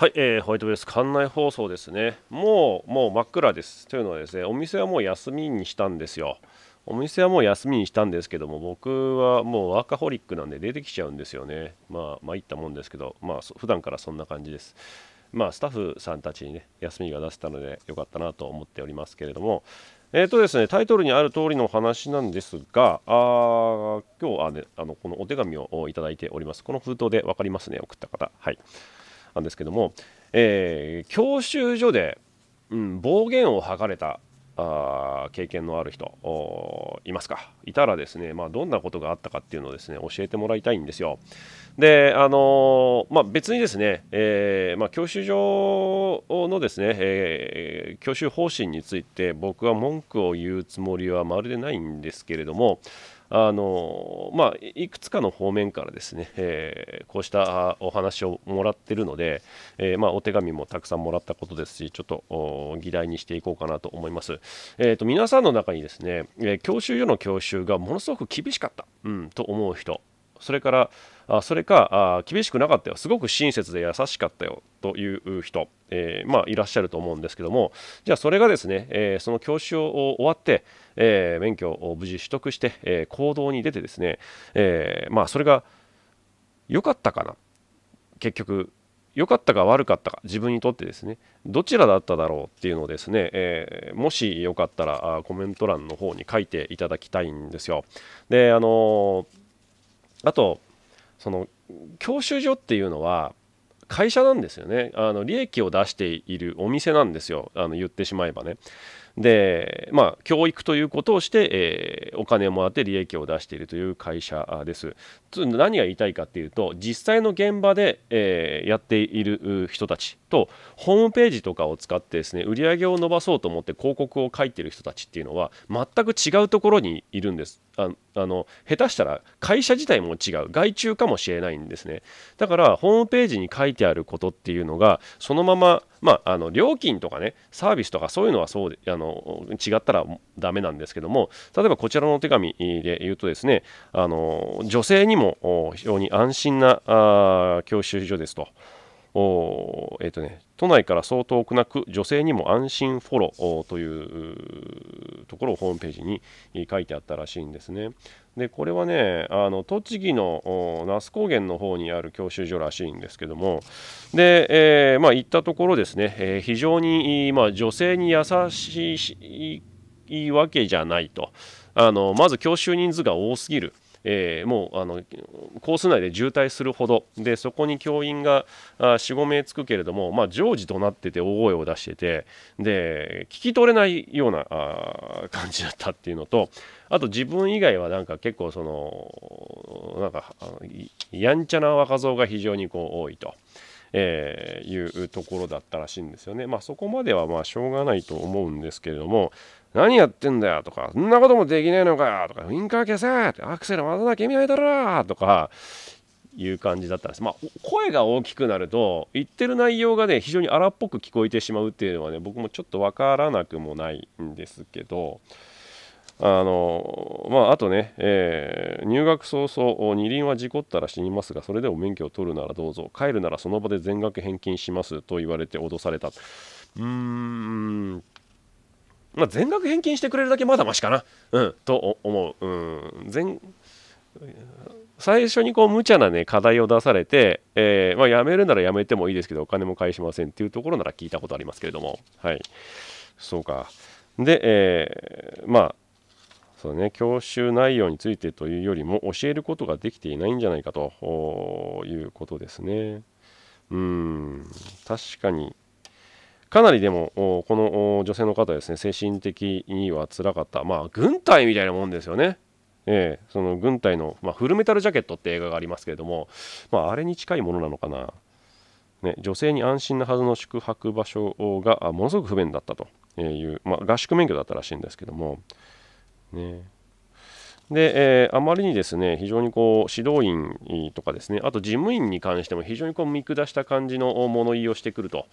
はい、えー、ホワイトベース館内放送ですね。もう、もう真っ暗です。というのはですね、お店はもう休みにしたんですよ。お店はもう休みにしたんですけども、僕はもうワーカホリックなんで出てきちゃうんですよね。まあ、まあ、いったもんですけど、まあ、普段からそんな感じです。まあ、スタッフさんたちにね、休みが出せたので、よかったなと思っておりますけれども、えーとですね、タイトルにある通りの話なんですが、あ今日は、ね、あのこのお手紙をいただいております。この封筒で分かりますね、送った方。はい。なんですけども、えー、教習所で、うん、暴言を吐かれたあ経験のある人いますかいたらですね、まあ、どんなことがあったかっていうのをですね教えてもらいたいんですよ。で、あのー、まあ、別にですね、えー、まあ、教習所のですね、えー、教習方針について僕は文句を言うつもりはまるでないんですけれども、あのまあ、いくつかの方面からですね、えー、こうしたお話をもらってるので、えー、まあ、お手紙もたくさんもらったことですしちょっと議題にしていこうかなと思います、えーと、と皆さんの中にですね、え教習所の教習がものすごく厳しかった、うん、と思う人それからあそれかあ厳しくなかったよすごく親切で優しかったよという人、えー、まあ、いらっしゃると思うんですけどもじゃあそれがですね、えー、その教習を終わって、えー、免許を無事取得して、え行動に出てですね、えまあ、それが良かったかな結局良かったか悪かったか自分にとってですねどちらだっただろうっていうのをですね、えー、もしよかったらコメント欄の方に書いていただきたいんですよであのー、あとその教習所っていうのは会社なんですよねあの利益を出しているお店なんですよあの言ってしまえばねで、まあ、教育ということをして、えー、お金をもらって利益を出しているという会社です。何が言いたいかっていうと、実際の現場で、えー、やっている人たちと、ホームページとかを使ってですね、売り上げを伸ばそうと思って広告を書いてる人たちっていうのは、全く違うところにいるんです。ああの下手したら会社自体も違う外注かもしれないんですねだからホームページに書いてあることっていうのがそのまままあ、あの料金とかねサービスとかそういうのはそうあの違ったらダメなんですけども例えばこちらのお手紙で言うとですねあの女性にも非常に安心な教習所ですと。おえーとね、都内からそう遠くなく女性にも安心フォローというところをホームページに書いてあったらしいんですね。でこれはねあの栃木の那須高原の方にある教習所らしいんですけどもで、えー、まあ、行ったところですね、えー、非常に、まあ、女性に優しいわけじゃないとあのまず教習人数が多すぎる。えー、もうあのコース内で渋滞するほどでそこに教員が45名つくけれども、まあ、常時となってて大声を出しててで聞き取れないようなあ感じだったっていうのとあと自分以外はなんか結構そのなんかやんちゃな若造が非常にこう多いと。えー、いうところだったらしいんですよね。まあ、そこまではまあしょうがないと思うんですけれども、何やってんだよとか、そんなこともできねえのかよとか、ウインカー消せアクセル回さなきゃ意味ないだろとか、いう感じだったんです。まあ、声が大きくなると、言ってる内容がね、非常に荒っぽく聞こえてしまうっていうのはね、僕もちょっとわからなくもないんですけど、あのまあ、あとね、えー、入学早々、二輪は事故ったら死にますが、それでも免許を取るならどうぞ、帰るならその場で全額返金しますと言われて脅された。うーんまあ、全額返金してくれるだけまだましかな、うん、と思う。うん全最初にこう無茶なね課題を出されて、えー、まあ、辞めるなら辞めてもいいですけどお金も返しませんっていうところなら聞いたことありますけれどもはいそうかで、えー、まあそうね教習内容についてというよりも教えることができていないんじゃないかということですねうん確かにかなりでもこの女性の方ですね精神的には辛かったまあ軍隊みたいなもんですよね。えー、その軍隊の、まあ、フルメタルジャケットって映画がありますけれども、まあ、あれに近いものなのかな、ね、女性に安心なはずの宿泊場所がものすごく不便だったという、まあ、合宿免許だったらしいんですけども、ね、で、えー、あまりにですね、非常にこう、指導員とかですね、あと事務員に関しても非常にこう、見下した感じの物言いをしてくると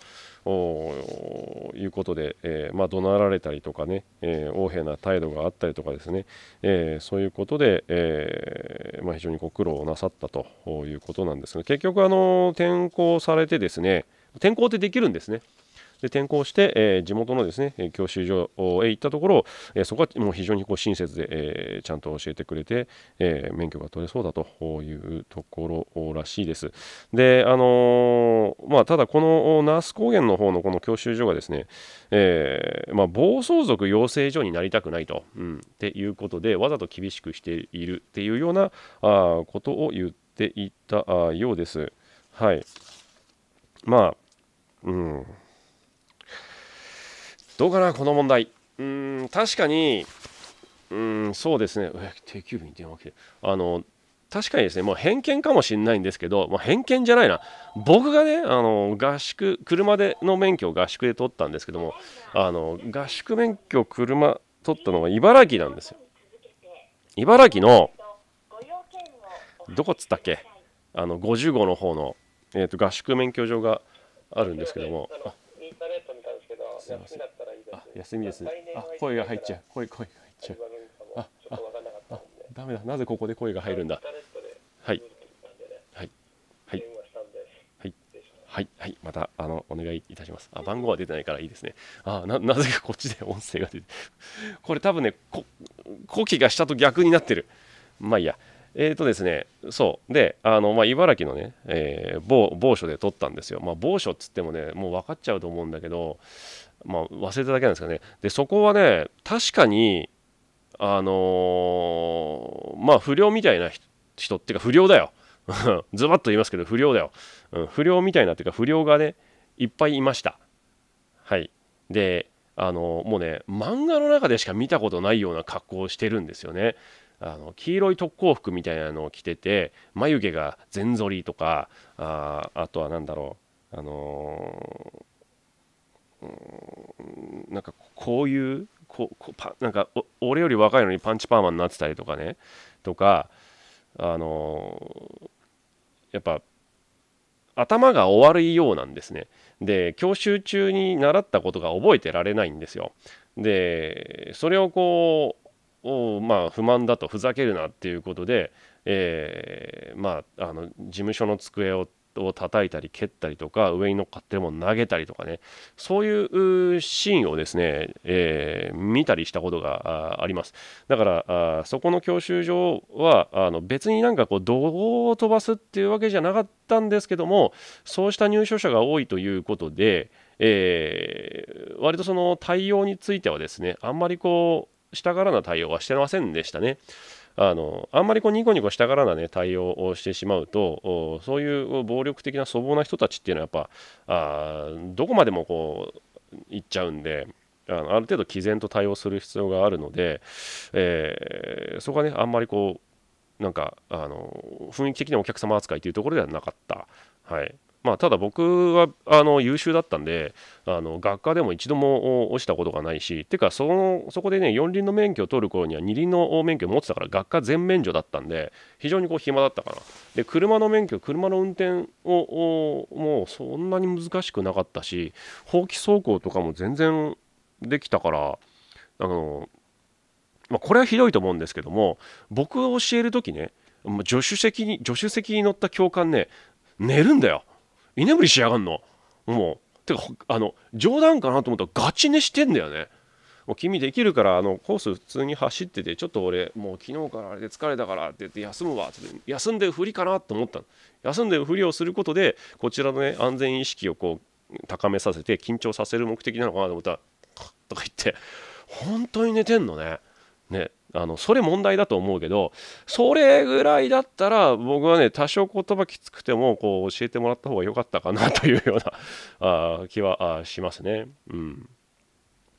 いうことで、えー、まあ、怒鳴られたりとかね、えー、横柄な態度があったりとかですね、えそういうことで、えまあ、非常にこう苦労をなさったということなんですが、結局、あの、転校されてですね、転校ってできるんですね。で転校して、えー、地元のですね教習所へ行ったところ、えー、そこはもう非常にこう親切で、えー、ちゃんと教えてくれて、え免許が取れそうだというところらしいです。で、あのまあ、ただこの那須高原の方のこの教習所がですね、えまあ、暴走族養成所になりたくないと、うん、っていうことでわざと厳しくしているっていうようなあことを言っていたようです。はい。まあ、うん。どうかなこの問題うん確かにうんそうですね定休日に電話来てあの確かにですねもう偏見かもしれないんですけど、まあ、偏見じゃないな僕がねあの合宿車での免許を合宿で取ったんですけどもあの合宿免許車取ったのは茨城なんですよ茨城のどこっつったっけあの50号の方の、えーと、合宿免許場があるんですけども。あ、すみませんあ休みですあ声が入っちゃう声声が入っちゃうああダメだなぜここで声が入るんだはいはいはいはいはいはいまたあのお願いいたしますあ番号は出てないからいいですねあななぜかこっちで音声が出てこれ多分ねこ呼気が下と逆になってるまあいいやえーとですね、そう。で、あの、まあ、茨城のね、えー、某、某所で撮ったんですよ。まあ、某所っつってもね、もう分かっちゃうと思うんだけど、まあ、忘れただけなんですかねでそこはね確かにあのー、まあ不良みたいな人っていうか不良だよ ズバッと言いますけど不良だよ、うん、不良みたいなっていうか不良がねいっぱいいましたはいであのー、もうね漫画の中でしか見たことないような格好をしてるんですよねあの黄色い特攻服みたいなのを着てて眉毛が全剃りとかああとは何だろうあのうん、なんかこういうこうパなんか俺より若いのにパンチパーマになってたりとかねとかあのやっぱ頭がお悪いようなんですね。で教習中に習ったことが覚えてられないんですよ。でそれをこうまあ不満だとふざけるなっていうことで、えー、まああの事務所の机をを叩いたり蹴ったりとか上に乗っかってるもの投げたりとかねそういうシーンをですね、えー、見たりしたことがありますだからあそこの教習所はあの別になんかこう度を飛ばすっていうわけじゃなかったんですけどもそうした入所者が多いということで、えー、割とその対応についてはですねあんまりこうからな対応はしてませんでしたね。あのあんまりこうニコニコしたがらな、ね、対応をしてしまうとそういう暴力的な粗暴な人たちっていうのはやっぱあどこまでもこういっちゃうんで。あのある程度毅然と対応する必要があるので、えー、そこはねあんまりこうなんかあの雰囲気的にお客様扱いというところではなかった、はい、まあ、ただ僕はあの優秀だったんであの学科でも一度も落ちたことがないしてかそのそこでね4輪の免許を取る頃には2輪の免許を持ってたから学科全免除だったんで非常にこう暇だったかなで車の免許車の運転をもうそんなに難しくなかったし法規走行とかも全然できたからあの、まあ、これはひどいと思うんですけども僕を教える時ね助手席に助手席に乗った教官ね寝るんだよ居眠りしやがんのもうてかあの冗談かなと思ったらガチ寝してんだよねもう君できるからあのコース普通に走っててちょっと俺もう昨日からあれで疲れたからって言って休むわって休んでるふりかなと思ったの休んでるふりをすることでこちらのね安全意識をこう高めさせて緊張させる目的なのかなと思ったらとか言って本当に寝てんのねねあのそれ問題だと思うけどそれぐらいだったら僕はね多少言葉きつくてもこう教えてもらった方が良かったかな というようなあ気はしますね。うん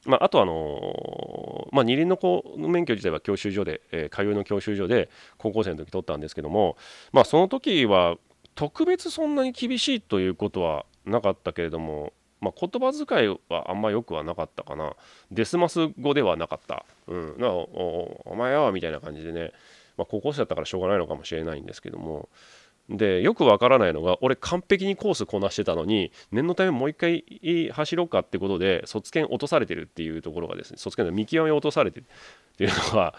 まあ、あとあのまあ、二輪の子の免許自体は教習所で、えー、通いの教習所で高校生の時取ったんですけども、まあ、その時は特別そんなに厳しいということはなかったけれどもまあ、言葉遣いはあんま良くはなかったかな。デスマス語ではなかった。うん。なおお前はみたいな感じでね、まあ、高校生だったからしょうがないのかもしれないんですけども。で、よくわからないのが、俺完璧にコースこなしてたのに、念のためもう一回走ろうかってことで、卒検落とされてるっていうところがですね、卒検の見極め落とされてるっていうのは、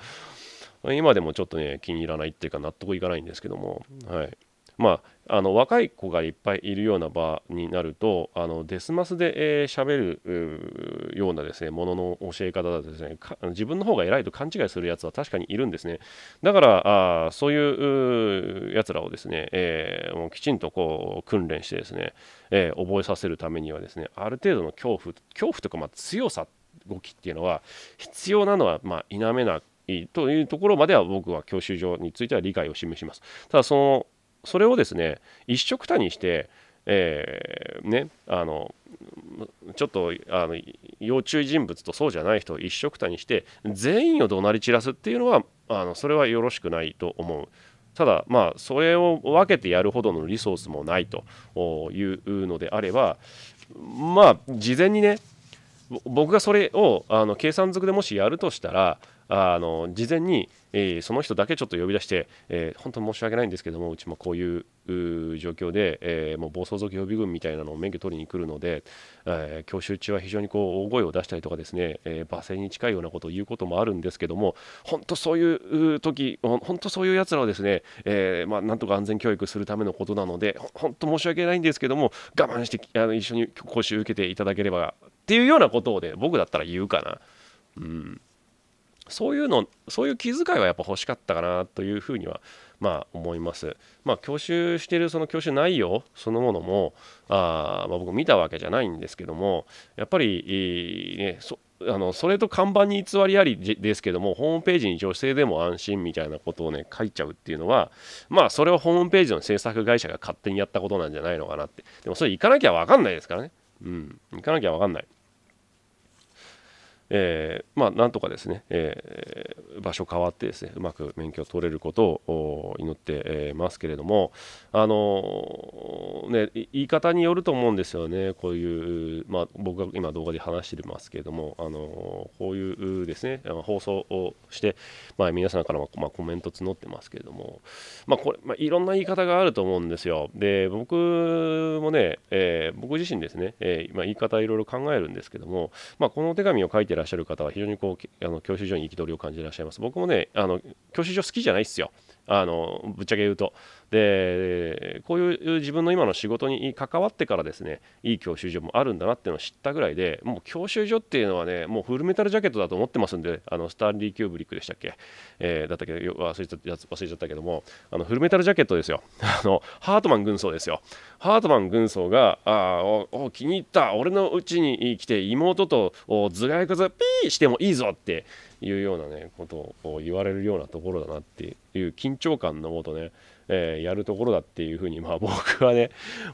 今でもちょっとね、気に入らないっていうか納得いかないんですけども、はい。まあ、あの若い子がいっぱいいるような場になるとあのデスマスで喋、えー、るようなですねものの教え方だとですね自分の方が偉いと勘違いするやつは確かにいるんですねだからあそういうやつらをですね、えー、もうきちんとこう訓練してですね、えー、覚えさせるためにはですねある程度の恐怖恐怖とかまあ強さ動きっていうのは必要なのはまあ否めないというところまでは僕は教習所については理解を示しますただそのそれをですね一くたにして、えー、ねあのちょっとあの要注意人物とそうじゃない人を一緒くたにして全員を怒鳴り散らすっていうのはあのそれはよろしくないと思う。ただまあそれを分けてやるほどのリソースもないというのであればまあ事前にね僕がそれをあの計算づくでもしやるとしたらあの事前に、えー、その人だけちょっと呼び出して、えー、本当申し訳ないんですけどもうちもこういう状況で、えー、もう暴走族予備軍みたいなのを免許取りに来るので、えー、教習中は非常にこう大声を出したりとかですね、えー、罵声に近いようなことを言うこともあるんですけども本当そういう時本当そういうやつらをですね、えーまあ、なんとか安全教育するためのことなので本当申し訳ないんですけども我慢してあの一緒に講習受けていただければっていうようなことをね僕だったら言うかな。うんそういうのそういう気遣いはやっぱ欲しかったかなというふうにはまあ思います。まあ教習してるその教習内容そのものもあ、まあ、僕見たわけじゃないんですけどもやっぱり、ね、そあのそれと看板に偽りありですけどもホームページに女性でも安心みたいなことをね書いちゃうっていうのはまあそれはホームページの制作会社が勝手にやったことなんじゃないのかなってでもそれ行かなきゃ分かんないですからねうん行かなきゃ分かんない。えー、まあなんとかですね、えー、場所変わってですねうまく免許を取れることを祈ってますけれどもあのー、ね言い方によると思うんですよねこういうまあ僕が今動画で話してますけれどもあのこういうですね放送をして、まあ、皆さんからも、まあ、コメント募ってますけれどもまあこれ、まあ、いろんな言い方があると思うんですよで僕もね、えー、僕自身ですね、えーまあ、言い方いろいろ考えるんですけども、まあ、このお手紙を書いてらっしゃる方は非常にこうあの教習所に憤りを感じていらっしゃいます僕もねあの教習所好きじゃないですよあのぶっちゃけ言うとでこういう自分の今の仕事に関わってからですねいい教習所もあるんだなっていうのを知ったぐらいでもう教習所っていうのはねもうフルメタルジャケットだと思ってますんであのスタンリー・キューブリックでしたっけ、えー、だったけど忘れちゃ忘れちゃったけどもあのフルメタルジャケットですよ あのハートマン軍曹ですよハートマン軍曹があお気に入った俺のうちに来て妹と頭蓋骨ピーしてもいいぞっていうようなねことを言われるようなところだなっていう緊張感のもとね、えー、やるところだっていうふうにまあ 僕はね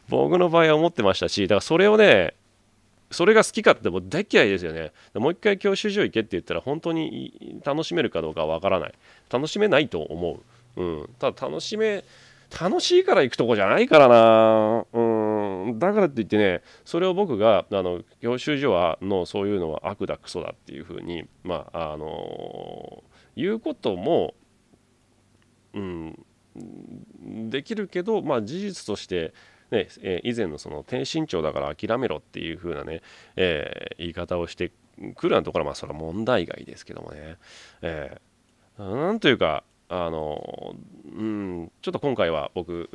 僕の場合は思ってましたしだからそれをねそれが好きかっても大嫌いですよね。もう一回教習所行けって言ったら本当に楽しめるかどうかわからない。楽しめないと思う。うん、ただ楽しめ、楽しいから行くとこじゃないからな。うんうん、だからって言ってねそれを僕があの教習所はのそういうのは悪だクソだっていうふうに、まああのー、言うことも、うん、できるけど、まあ、事実として、ねえー、以前のその低身長だから諦めろっていう風なね、えー、言い方をしてくるようなところはまあそれは問題外ですけどもね、えー、なんというかあの、うん、ちょっと今回は僕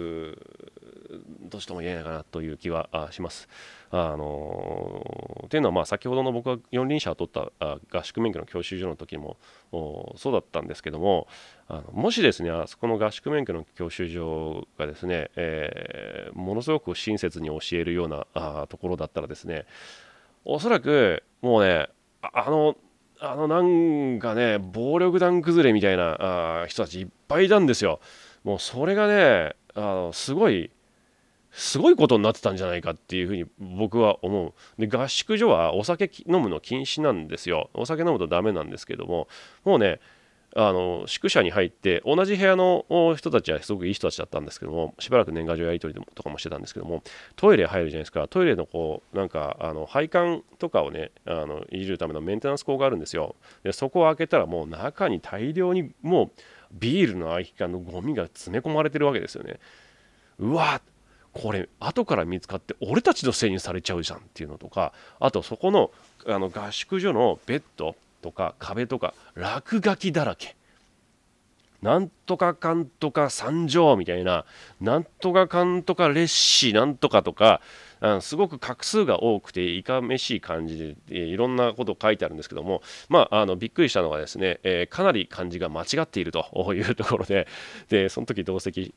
どうしても言えないかなという気はします。あのというのは、まあ、先ほどの僕が四輪車を取った合宿免許の教習所の時もそうだったんですけどもあのもしですねあそこの合宿免許の教習所がですね、えー、ものすごく親切に教えるようなあところだったらですねおそらくもうねあのあのなんかね暴力団崩れみたいなあ人たちいっぱいいたんですよ。もうそれがねあのすごいすごいことになってたんじゃないかっていうふうに僕は思う。で、合宿所はお酒飲むの禁止なんですよ。お酒飲むとダメなんですけども、もうね、あの宿舎に入って同じ部屋の人たちはすごくいい人たちだったんですけどもしばらく年賀状やり取りとかもしてたんですけどもトイレ入るじゃないですかトイレのこうなんかあの配管とかをねあのいじるためのメンテナンス工があるんですよでそこを開けたらもう中に大量にもうビールの空き缶のゴミが詰め込まれてるわけですよねうわこれ後から見つかって俺たちのせいにされちゃうじゃんっていうのとかあとそこのあの合宿所のベッドとか壁とか落書きだらけなんとかかんとか三条みたいななんとかかんとか列子なんとかとかすごく画数が多くていかめしい感じでいろんなこと書いてあるんですけども、まあ、あのびっくりしたのがですね、えー、かなり漢字が間違っていると いうところででその時同席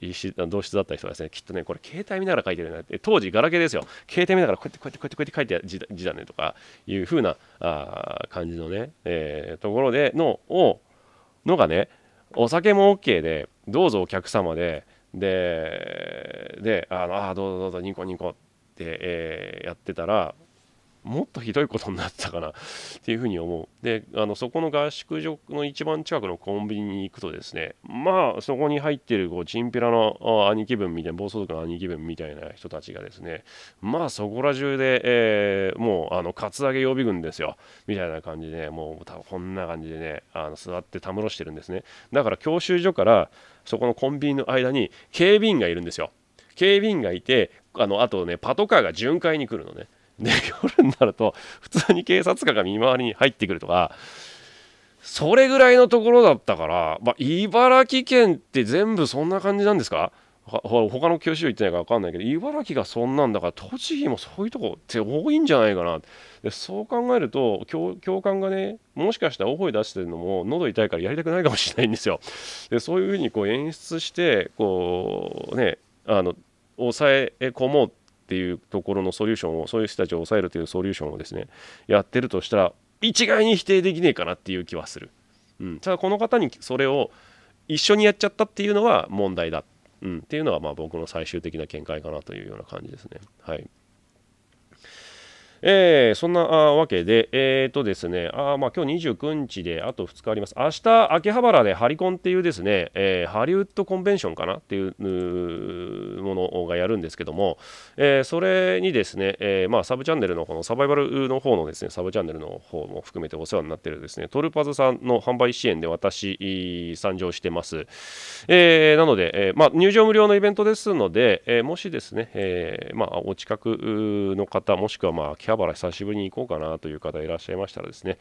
同室だった人はですねきっとねこれ携帯見ながら書いてるなって当時ガラケーですよ携帯見ながらこうやってこうやってこうやってこうやって書いて字だねとかいうふうなあ感じのね、えー、ところでのをのがねお酒も OK でどうぞお客様ででであのあどうぞどうぞニコニコえー、やってたらもっとひどいことになったかなっていうふうに思う。で、あのそこの合宿所の一番近くのコンビニに行くとですね、まあそこに入ってるこうチンピラの兄貴分みたいな、暴走族の兄貴分みたいな人たちがですね、まあそこら中で、えー、もうあのカツアゲ予備軍ですよ、みたいな感じで、ね、もうこんな感じでね、あの座ってたむろしてるんですね。だから教習所からそこのコンビニの間に警備員がいるんですよ。警備員がいてあのあとねパトカーが巡回に来るのねで 夜になると普通に警察官が見回りに入ってくるとかそれぐらいのところだったから、まあ、茨城県って全部そんな感じなんですかほ他の教習行ってないか分かんないけど茨城がそんなんだから栃木もそういうとこって多いんじゃないかなでそう考えると教官がねもしかしたら大声出してるのも喉痛いからやりたくないかもしれないんですよでそういうふうにこう演出してこうねあの抑え込もうっていうところのソリューションをそういう人たちを抑えるというソリューションをですねやってるとしたら一概に否定できねえかなっていう気はする、うん、ただこの方にそれを一緒にやっちゃったっていうのは問題だ、うん、っていうのはまあ僕の最終的な見解かなというような感じですねはい。えー、そんなわけで、えっ、ー、とですね、あまあ、今日29日であと2日あります。明日、秋葉原でハリコンっていうですね、えー、ハリウッドコンベンションかなっていうものがやるんですけども、えそれにですね、えまあ、サブチャンネルののサバイバルの方のですね、サブチャンネルの方も含めてお世話になっているですね、トルパズさんの販売支援で私、参上してます。えなので、えまあ、入場無料のイベントですので、えもしですね、えまあ、お近くの方、もしくはまあ、秋葉近原久しぶりに行こうかなという方いらっしゃいましたらですね、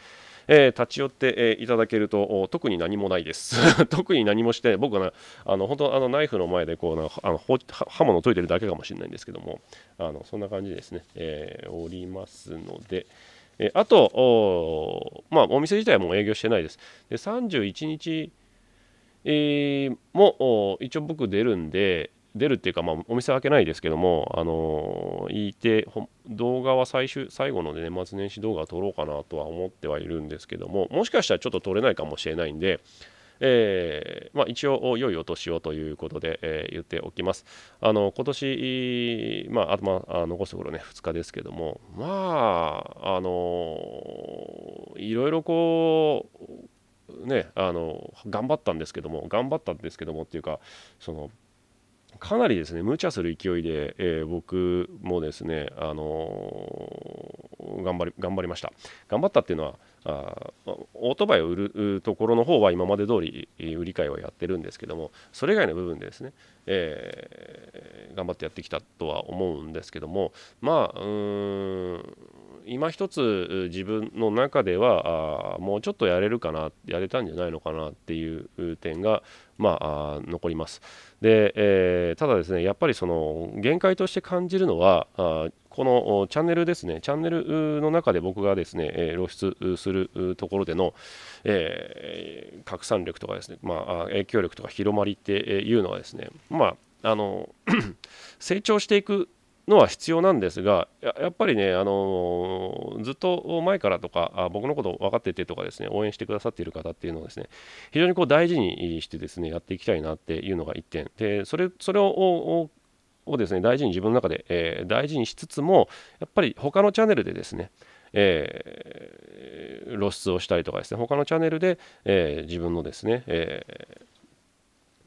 えー、立ち寄って、えいただけると特に何もないです 特に何もして僕はあの本当あのナイフの前でこうなあの刃物を研いでるだけかもしれないんですけどもあのそんな感じですね、えおりますので、えあとお,、まあ、お店自体はもう営業してないです。で31日、えー、も一応僕出るんで、出るっていうか、まあ、お店開けないですけども、あのー、いて動画は最終最後の、ね、年末年始動画を撮ろうかなとは思ってはいるんですけどももしかしたらちょっと撮れないかもしれないんで、えー、まあ、一応良いお年をということで、えー、言っておきます。あの今年、まあ、あと、まあ、残すところね2日ですけどもまああのいろいろこうねあの頑張ったんですけども頑張ったんですけどもっていうかそのかなりですね無茶する勢いで、えー、僕もですね、あのー、頑張り頑張りました頑張ったっていうのはあオートバイを売るところの方は今まで通り売り買いはやってるんですけどもそれ以外の部分でですね、えー、頑張ってやってきたとは思うんですけどもまあうん今一つ自分の中ではあもうちょっとやれるかなやれたんじゃないのかなっていう点が、まあ、残ります。で、えー、ただですねやっぱりその限界として感じるのはあこのチャンネルですね、チャンネルの中で僕がですね、え露出するところでの、えー、拡散力とかですね、まあ、影響力とか広まりっていうのはですね、まあ、あの 成長していくのは必要なんですがやっぱりね、あのずっと前からとか僕のこと分かっててとかですね応援してくださっている方っていうのをですね非常にこう大事にしてですねやっていきたいなっていうのが1点でそれそれををですね大事に自分の中で、えー、大事にしつつもやっぱり他のチャンネルでですねえー、露出をしたりとかですね他のチャンネルで、えー、自分のですね、えー、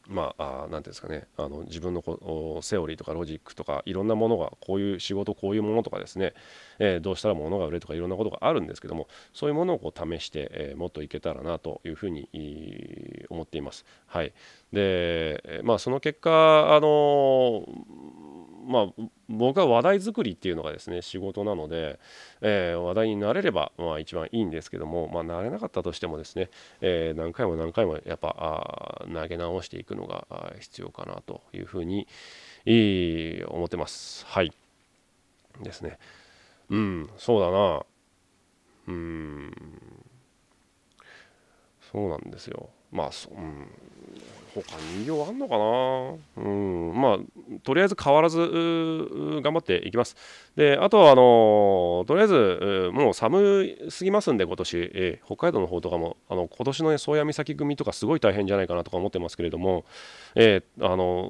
まあ、なんていうんですかねあの自分のこセオリーとかロジックとかいろんなものがこういう仕事こういうものとかですねえー、どうしたら物が売れとかいろんなことがあるんですけどもそういうものをこう試して、えー、もっといけたらなというふうに思っています。はい、で、まあ、その結果あのまあ、僕は話題作りっていうのがですね仕事なので、えー、話題になれれば、まあ、一番いいんですけども、まあ、なれなかったとしてもですね、えー、何回も何回もやっぱ投げ直していくのが必要かなというふうに思ってます。はいですね。うんそうだなうんそうなんですよまあそうん他に形あんのかなうんまあとりあえず変わらず頑張っていきますであとはあのー、とりあえずもう寒すぎますんで今年、えー、北海道の方とかもあの今年のね宗谷岬組とかすごい大変じゃないかなとか思ってますけれども、えー、あの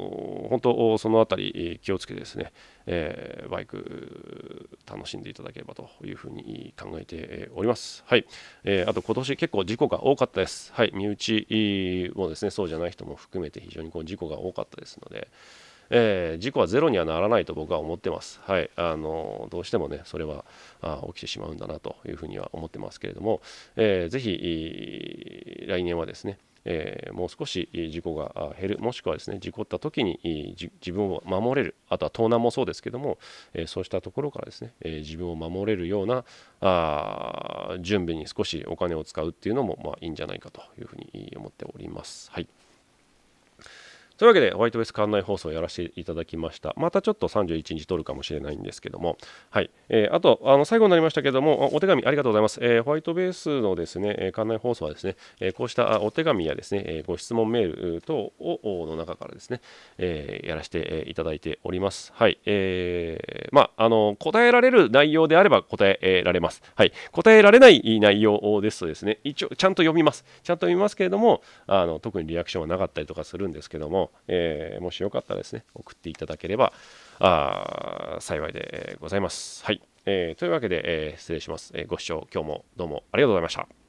ー、本当その辺り気をつけてですね、えバイク楽しんでいただければというふうに考えております。はい、えー、あと今年結構事故が多かったです。はい、身内もですねそうじゃない人も含めて非常にこう事故が多かったですので。えー、事故はゼロにはならないと僕は思ってます。はい、あのどうしてもねそれはあ起きてしまうんだなというふうには思ってますけれども、えー、ぜひ来年はですねえー、もう少し事故が減るもしくはですね事故った時に自分を守れるあとは盗難もそうですけども、えー、そうしたところからですね、えー、自分を守れるようなあ準備に少しお金を使うっていうのもまあいいんじゃないかというふうに思っております。はいというわけでホワイトベース館内放送をやらせていただきましたまたちょっと31日撮るかもしれないんですけどもはい、えー、あとあの最後になりましたけどもお手紙ありがとうございます、えー、ホワイトベースのですね館内放送はですね、えこうしたお手紙やですねご質問メール等をの中からですね、えやらせていただいておりますはい、えまああの答えられる内容であれば答えられますはい答えられない内容ですとですね一応ちゃんと読みますちゃんと読みますけれどもあの特にリアクションはなかったりとかするんですけどもえー、もしよかったらですね、送っていただければあ幸いでございます。はい。えー、というわけで、えー、失礼します、えご視聴、今日もどうもありがとうございました。